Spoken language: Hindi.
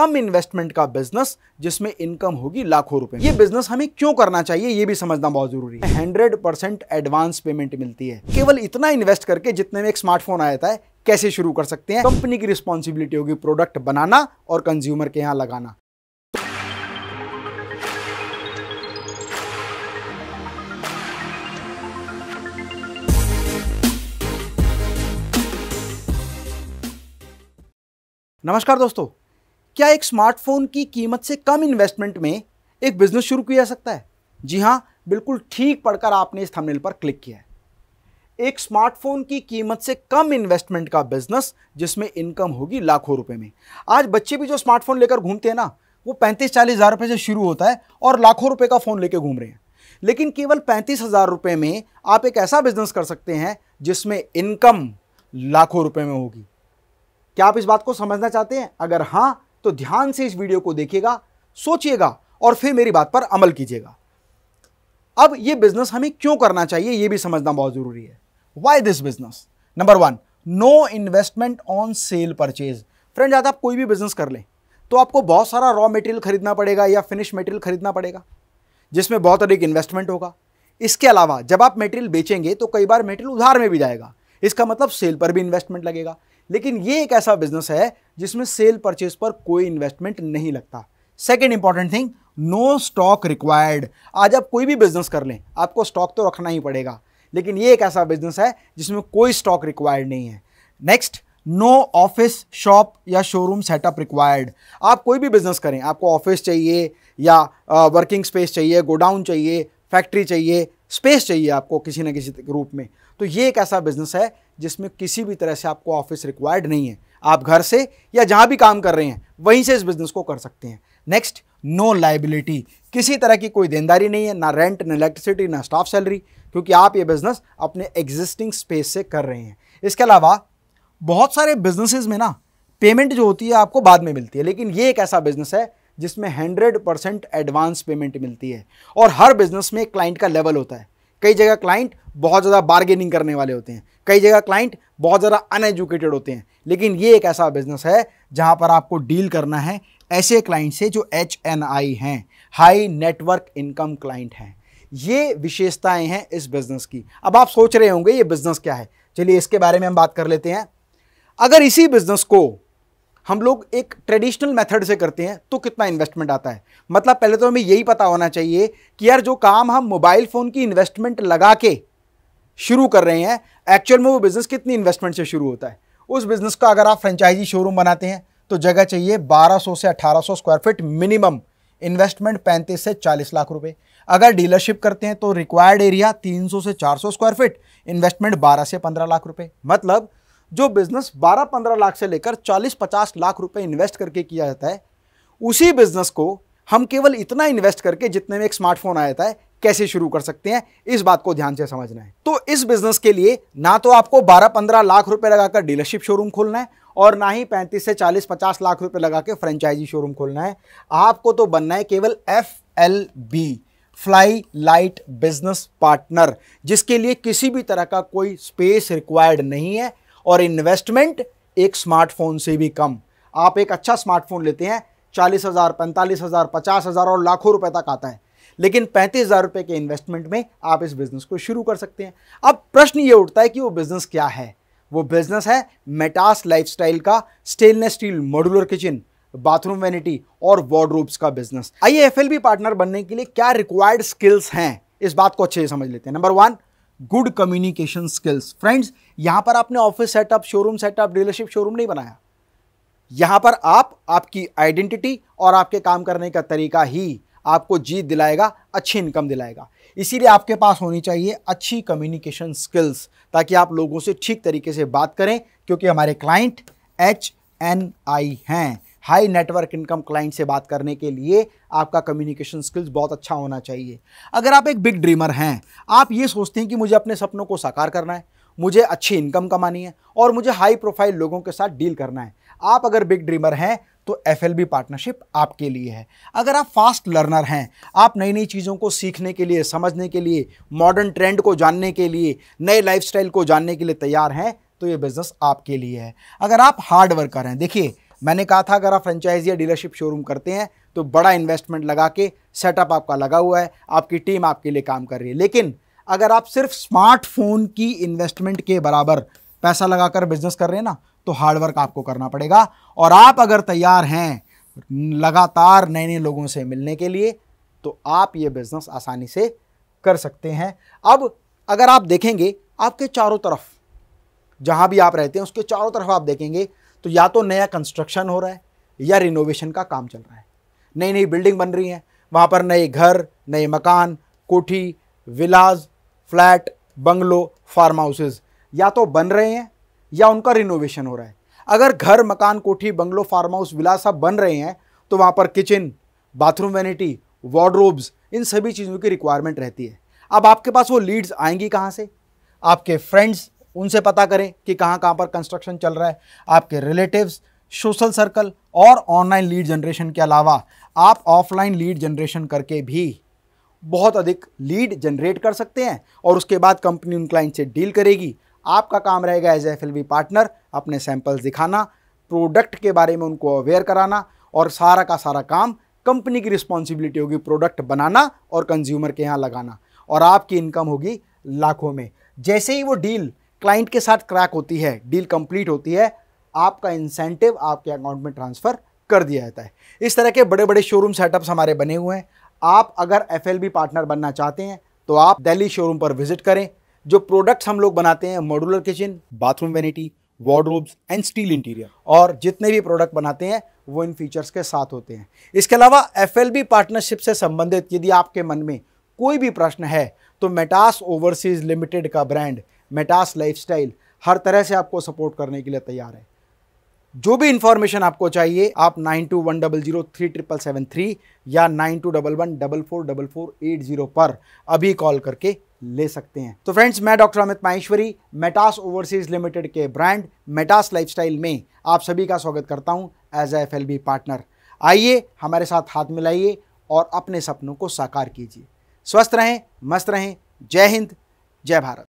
कम इन्वेस्टमेंट का बिजनेस जिसमें इनकम होगी लाखों रुपए ये बिजनेस हमें क्यों करना चाहिए ये भी समझना बहुत जरूरी है हंड्रेड परसेंट एडवांस पेमेंट मिलती है केवल इतना इन्वेस्ट करके जितने में एक स्मार्टफोन आया था कैसे शुरू कर सकते हैं कंपनी की रिस्पॉन्सिबिलिटी होगी प्रोडक्ट बनाना और कंज्यूमर के यहाँ लगाना नमस्कार दोस्तों क्या एक स्मार्टफोन की कीमत से कम इन्वेस्टमेंट में एक बिजनेस शुरू किया जा सकता है जी हाँ बिल्कुल ठीक पढ़कर आपने इस थंबनेल पर क्लिक किया है एक स्मार्टफोन की कीमत से कम इन्वेस्टमेंट का बिजनेस जिसमें इनकम होगी लाखों रुपए में आज बच्चे भी जो स्मार्टफोन लेकर घूमते हैं ना वो पैंतीस चालीस हज़ार रुपये से शुरू होता है और लाखों रुपए का फ़ोन लेकर घूम रहे हैं लेकिन केवल पैंतीस हज़ार रुपये में आप एक ऐसा बिजनेस कर सकते हैं जिसमें इनकम लाखों रुपये में होगी क्या आप इस बात को समझना चाहते हैं अगर हाँ तो ध्यान से इस वीडियो को देखिएगा सोचिएगा और फिर मेरी बात पर अमल कीजिएगा अब ये बिजनेस हमें क्यों करना चाहिए ये भी समझना बहुत ज़रूरी है why this business number one no investment on sale purchase friend आप कोई भी बिजनेस कर लें तो आपको बहुत सारा रॉ मटेरियल खरीदना पड़ेगा या फिनिश मटेरियल खरीदना पड़ेगा जिसमें बहुत अधिक इन्वेस्टमेंट होगा इसके अलावा जब आप मटेरियल बेचेंगे तो कई बार मटेरियल उधार में भी जाएगा इसका मतलब सेल पर भी इन्वेस्टमेंट लगेगा लेकिन ये एक ऐसा बिजनेस है जिसमें सेल परचेज पर कोई इन्वेस्टमेंट नहीं लगता second important thing no stock required आज आप कोई भी बिजनेस कर लें आपको स्टॉक तो रखना ही पड़ेगा लेकिन ये एक ऐसा बिजनेस है जिसमें कोई स्टॉक रिक्वायर्ड नहीं है नेक्स्ट नो ऑफिस शॉप या शोरूम सेटअप रिक्वायर्ड आप कोई भी बिजनेस करें आपको ऑफिस चाहिए या वर्किंग स्पेस चाहिए गोडाउन चाहिए फैक्ट्री चाहिए स्पेस चाहिए आपको किसी ना किसी रूप में तो ये एक ऐसा बिजनेस है जिसमें किसी भी तरह से आपको ऑफिस रिक्वायर्ड नहीं है आप घर से या जहाँ भी काम कर रहे हैं वहीं से इस बिज़नेस को कर सकते हैं नेक्स्ट नो लाइबिलिटी किसी तरह की कोई देनदारी नहीं है ना रेंट ना इलेक्ट्रिसिटी ना स्टाफ सैलरी क्योंकि आप ये बिज़नेस अपने एग्जिस्टिंग स्पेस से कर रहे हैं इसके अलावा बहुत सारे बिजनेसेस में ना पेमेंट जो होती है आपको बाद में मिलती है लेकिन ये एक ऐसा बिज़नेस है जिसमें हंड्रेड परसेंट एडवांस पेमेंट मिलती है और हर बिज़नेस में क्लाइंट का लेवल होता है कई जगह क्लाइंट बहुत ज़्यादा बार्गेनिंग करने वाले होते हैं कई जगह क्लाइंट बहुत ज़्यादा अनएजुकेटेड होते हैं लेकिन ये एक ऐसा बिजनेस है जहाँ पर आपको डील करना है ऐसे क्लाइंट से जो एच एन आई हैं हाई नेटवर्क इनकम क्लाइंट हैं ये विशेषताएं हैं इस बिज़नेस की अब आप सोच रहे होंगे ये बिज़नेस क्या है चलिए इसके बारे में हम बात कर लेते हैं अगर इसी बिज़नेस को हम लोग एक ट्रेडिशनल मेथड से करते हैं तो कितना इन्वेस्टमेंट आता है मतलब पहले तो हमें यही पता होना चाहिए कि यार जो काम हम मोबाइल फ़ोन की इन्वेस्टमेंट लगा के शुरू कर रहे हैं एक्चुअल में वो बिज़नेस कितनी इन्वेस्टमेंट से शुरू होता है उस बिज़नेस का अगर आप फ्रेंचाइजी शोरूम बनाते हैं तो जगह चाहिए 1200 से 1800 स्क्वायर फीट मिनिमम इन्वेस्टमेंट 35 से 40 लाख रुपए अगर डीलरशिप करते हैं तो रिक्वायर्ड एरिया 300 से 400 स्क्वायर फीट इन्वेस्टमेंट 12 से 15 लाख रुपए मतलब जो बिज़नेस 12-15 लाख से लेकर 40-50 लाख रुपए इन्वेस्ट करके किया जाता है उसी बिज़नेस को हम केवल इतना इन्वेस्ट करके जितने में एक स्मार्टफोन आ जाता है कैसे शुरू कर सकते हैं इस बात को ध्यान से समझना है तो इस बिजनेस के लिए ना तो आपको 12-15 लाख रुपए लगाकर डीलरशिप शोरूम खोलना है और ना ही 35 से 40-50 लाख रुपए लगा के फ्रेंचाइजी शोरूम खोलना है आपको तो बनना है केवल F L B fly light business partner जिसके लिए किसी भी तरह का कोई स्पेस रिक्वायर्ड नहीं है और इन्वेस्टमेंट एक स्मार्टफोन से भी कम आप एक अच्छा स्मार्टफोन लेते हैं चालीस हज़ार पैंतालीस हज़ार पचास हज़ार और लाखों रुपए तक आता है लेकिन पैंतीस हज़ार रुपए के इन्वेस्टमेंट में आप इस बिज़नेस को शुरू कर सकते हैं अब प्रश्न ये उठता है कि वो बिज़नेस क्या है वो बिज़नेस है मेटास लाइफ का stainless steel modular kitchen bathroom vanity और वार्ड्रोब्स का बिजनेस आइए एफ पार्टनर बनने के लिए क्या रिक्वायर्ड स्किल्स हैं इस बात को अच्छे से समझ लेते हैं number one good communication skills friends यहां पर आपने office setup showroom setup dealership showroom नहीं बनाया यहां पर आप आपकी आइडेंटिटी और आपके काम करने का तरीका ही आपको जीत दिलाएगा अच्छी इनकम दिलाएगा इसीलिए आपके पास होनी चाहिए अच्छी कम्युनिकेशन स्किल्स ताकि आप लोगों से ठीक तरीके से बात करें क्योंकि हमारे क्लाइंट एच एन आई हैं हाई नेटवर्क इनकम क्लाइंट से बात करने के लिए आपका कम्युनिकेशन स्किल्स बहुत अच्छा होना चाहिए अगर आप एक बिग ड्रीमर हैं आप ये सोचते हैं कि मुझे अपने सपनों को साकार करना है मुझे अच्छी इनकम कमानी है और मुझे हाई प्रोफाइल लोगों के साथ डील करना है आप अगर बिग ड्रीमर हैं तो एफ पार्टनरशिप आपके लिए है अगर आप फास्ट लर्नर हैं आप नई नई चीज़ों को सीखने के लिए समझने के लिए मॉडर्न ट्रेंड को जानने के लिए नए स्टाइल को जानने के लिए तैयार हैं तो ये बिज़नेस आपके लिए है अगर आप हार्ड वर्कर हैं देखिए मैंने कहा था अगर आप फ्रेंचाइजी या डीलरशिप शोरूम करते हैं तो बड़ा इन्वेस्टमेंट लगा के सेटअप आपका लगा हुआ है आपकी टीम आपके लिए काम कर रही है लेकिन अगर आप सिर्फ स्मार्टफोन की इन्वेस्टमेंट के बराबर पैसा लगाकर बिजनेस कर रहे हैं ना तो हार्डवर्क आपको करना पड़ेगा और आप अगर तैयार हैं लगातार नए नए लोगों से मिलने के लिए तो आप ये बिजनेस आसानी से कर सकते हैं अब अगर आप देखेंगे आपके चारों तरफ जहाँ भी आप रहते हैं उसके चारों तरफ आप देखेंगे तो या तो नया कंस्ट्रक्शन हो रहा है या रिनोवेशन का काम चल रहा है नई नई बिल्डिंग बन रही है वहाँ पर नए घर नए मकान कोठी villas flat bungalow farm houses या तो बन रहे हैं या उनका रिनोवेशन हो रहा है अगर घर मकान कोठी बंगलो फार्म हाउस विला सब बन रहे हैं तो वहाँ पर किचन बाथरूम वैनिटी वार्ड्रोब्स इन सभी चीज़ों की रिक्वायरमेंट रहती है अब आपके पास वो लीड्स आएंगी कहाँ से आपके फ्रेंड्स उनसे पता करें कि कहाँ कहाँ पर कंस्ट्रक्शन चल रहा है आपके रिलेटिव्स सोशल सर्कल और ऑनलाइन लीड जनरेशन के अलावा आप ऑफलाइन लीड जनरेशन करके भी बहुत अधिक लीड जनरेट कर सकते हैं और उसके बाद कंपनी उन क्लाइंट से डील करेगी आपका काम रहेगा एज एफ एल पार्टनर अपने सैंपल्स दिखाना प्रोडक्ट के बारे में उनको अवेयर कराना और सारा का सारा काम कंपनी की रिस्पॉन्सिबिलिटी होगी प्रोडक्ट बनाना और कंज्यूमर के यहाँ लगाना और आपकी इनकम होगी लाखों में जैसे ही वो डील क्लाइंट के साथ क्रैक होती है डील कंप्लीट होती है आपका इंसेंटिव आपके अकाउंट में ट्रांसफ़र कर दिया जाता है इस तरह के बड़े बड़े शोरूम सेटअप्स हमारे बने हुए हैं आप अगर एफ पार्टनर बनना चाहते हैं तो आप दिल्ली शोरूम पर विजिट करें जो प्रोडक्ट्स हम लोग बनाते हैं modular kitchen bathroom vanity wardrobes and steel interior और जितने भी प्रोडक्ट बनाते हैं वो इन फीचर्स के साथ होते हैं इसके अलावा एफ पार्टनरशिप से संबंधित यदि आपके मन में कोई भी प्रश्न है तो मेटास ओवरसीज लिमिटेड का ब्रांड मेटास लाइफस्टाइल हर तरह से आपको सपोर्ट करने के लिए तैयार है जो भी इंफॉर्मेशन आपको चाहिए आप nine two one double zero three triple seven three या nine two double one double four double four eight zero पर अभी कॉल करके ले सकते हैं तो फ्रेंड्स मैं doctor Amit Maheshwari Metas overseas limited के ब्रांड मेटास लाइफस्टाइल में आप सभी का स्वागत करता हूं एज एफ एल पार्टनर आइए हमारे साथ हाथ मिलाइए और अपने सपनों को साकार कीजिए स्वस्थ रहें मस्त रहें जय हिंद जय भारत